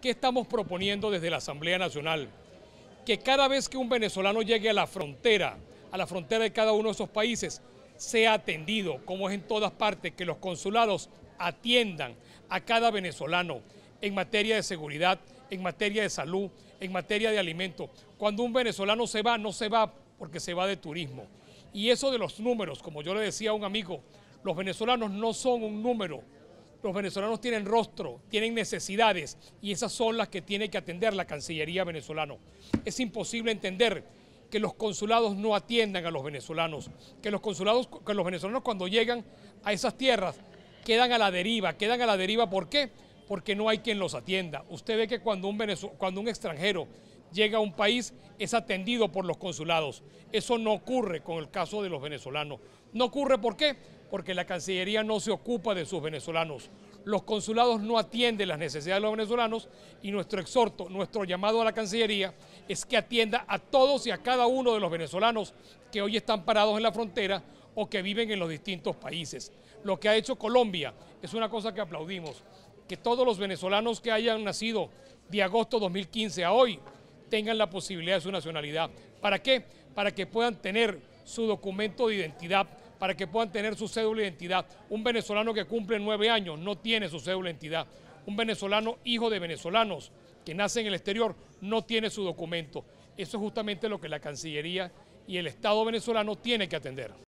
¿Qué estamos proponiendo desde la Asamblea Nacional? Que cada vez que un venezolano llegue a la frontera, a la frontera de cada uno de esos países, sea atendido, como es en todas partes, que los consulados atiendan a cada venezolano en materia de seguridad, en materia de salud, en materia de alimento. Cuando un venezolano se va, no se va porque se va de turismo. Y eso de los números, como yo le decía a un amigo, los venezolanos no son un número, los venezolanos tienen rostro, tienen necesidades y esas son las que tiene que atender la Cancillería venezolana. Es imposible entender que los consulados no atiendan a los venezolanos, que los consulados, que los venezolanos cuando llegan a esas tierras quedan a la deriva, quedan a la deriva ¿por qué? Porque no hay quien los atienda. Usted ve que cuando un, cuando un extranjero llega a un país es atendido por los consulados. Eso no ocurre con el caso de los venezolanos. No ocurre ¿por qué? Porque la Cancillería no se ocupa de sus venezolanos. Los consulados no atienden las necesidades de los venezolanos y nuestro exhorto, nuestro llamado a la Cancillería es que atienda a todos y a cada uno de los venezolanos que hoy están parados en la frontera o que viven en los distintos países. Lo que ha hecho Colombia es una cosa que aplaudimos, que todos los venezolanos que hayan nacido de agosto 2015 a hoy tengan la posibilidad de su nacionalidad. ¿Para qué? Para que puedan tener su documento de identidad, para que puedan tener su cédula de identidad. Un venezolano que cumple nueve años no tiene su cédula de identidad. Un venezolano hijo de venezolanos que nace en el exterior no tiene su documento. Eso es justamente lo que la Cancillería y el Estado venezolano tiene que atender.